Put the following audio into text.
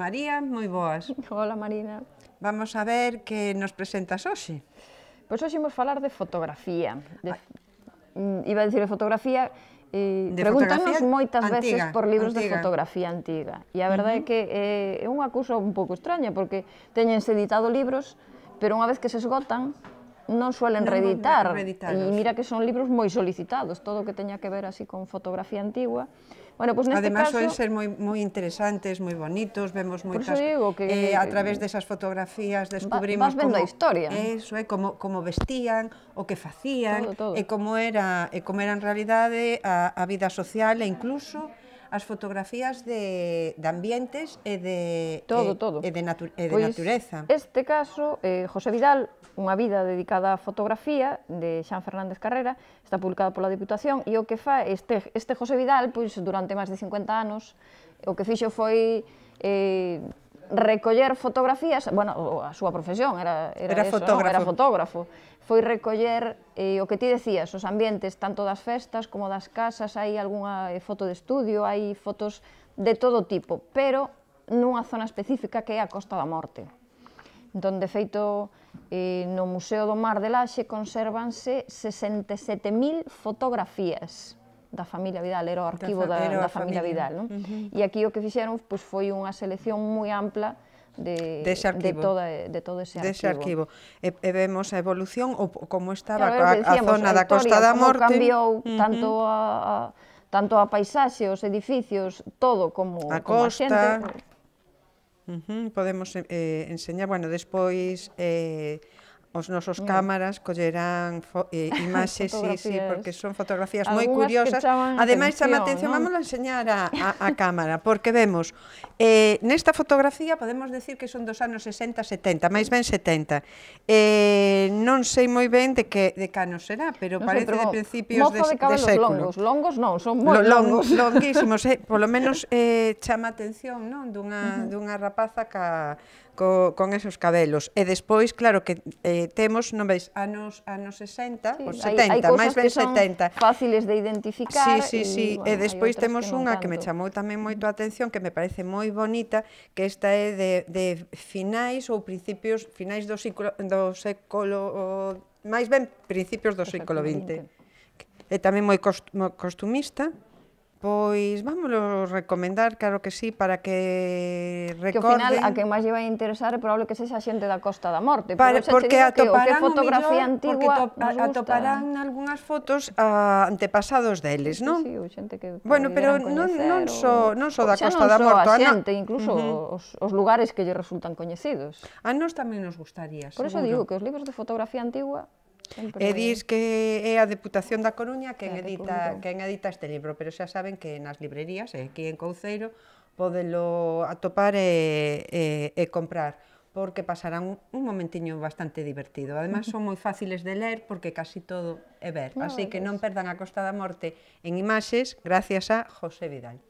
María, moi boas. Hola, Marina. Vamos a ver que nos presentas hoxe. Pois hoxe imos falar de fotografía. De, mm, iba a decir de fotografía, e de preguntanos moitas antiga, veces por libros antiga. de fotografía antiga. E a verdade uh -huh. é que eh, é unha cousa un pouco extraña, porque teñense editado libros, pero unha vez que se esgotan, No suelen reeditar. y mira que son libros muy solicitados, todo que tenía que ver así con fotografía antigua. Bueno, pues este Además, caso... ser muy interesantes, muy bonitos, vemos moitas... Eh, a través de esas fotografías descubrimos... cómo historia. Eso, eh, como, vestían, o qué hacían, y eh, cómo era, a vida social e incluso as fotografías de, de ambientes e de todo, e, todo. E de, natu e de pois, natureza. Este caso, eh, José Vidal, unha vida dedicada á fotografía de Xan Fernández Carrera, está publicada pola Diputación e o que fa este, este José Vidal, pois durante máis de 50 anos, o que fixo foi eh, recoller fotografías, bueno, a súa profesión era, era, era, eso, fotógrafo. No? era fotógrafo, foi recoller eh, o que ti decías, os ambientes tanto das festas como das casas, hai algunha eh, foto de estudio, hai fotos de todo tipo, pero nunha zona específica que é a Costa da Morte donde entón, feito eh, no Museo do Mar de Laxe consérvanse 67.000 fotografías da familia Vidal, era o arquivo da, da, da familia, Vidal. Non? Uh -huh. E aquí o que fixeron pois, foi unha selección moi ampla de, de, de, toda, de todo ese de ese arquivo. arquivo. E, e vemos a evolución, ou como estaba claro, a, decíamos, a zona a da Costa da Morte. cambiou uh -huh. tanto a, a tanto a paisaxe, os edificios, todo como a como costa. A xente. Uh -huh, podemos eh, enseñar, bueno, despois eh, os nosos mm. cámaras collerán eh, imaxes, sí, sí, porque son fotografías moi curiosas. Ademais, chama atención, ¿no? vamos a enseñar a, a, a cámara, porque vemos, eh, nesta fotografía podemos decir que son dos anos 60-70, máis ben 70. Eh, non sei moi ben de que de cano será, pero no parece pero de principios de, de, de século. Longos, longos non, son moi longos. longos. Longuísimos, eh, polo menos eh, chama atención non dunha, uh -huh. dunha rapaza ca, co, con esos cabelos. E despois, claro, que... Eh, temos, non veis, anos, anos 60, sí, os 70, hai, hai máis ben 70. fáciles de identificar. Sí, sí, sí, e, bueno, e despois temos unha que, me chamou tamén moito a atención, que me parece moi bonita, que esta é de, de finais ou principios, finais do, ciclo, do século, máis ben principios do século XX. É tamén moi, cost, moi costumista, Pois vámoslo recomendar, claro que sí, para que recorden... Que ao final a que máis lle vai interesar é probable que sexa a xente da Costa da Morte. Para, pero porque atoparán que, o que fotografía millor, antigua to, gusta. atoparán algunhas fotos a antepasados deles, non? Sí, sí, xente que Bueno, pero non, non so, non so da Costa da Morte. non so a xente, incluso uh -huh. os, os lugares que lle resultan coñecidos. A nós tamén nos gustaría, Por seguro. Por eso digo que os libros de fotografía antigua E dis que é a Deputación da Coruña quen edita, quen edita este libro, pero xa saben que nas librerías, eh, aquí en Couceiro, podelo atopar e, e, e comprar porque pasarán un momentiño bastante divertido. Ademais son moi fáciles de ler porque casi todo é ver, así que pois. non perdan a Costa da Morte en imaxes gracias a José Vidal.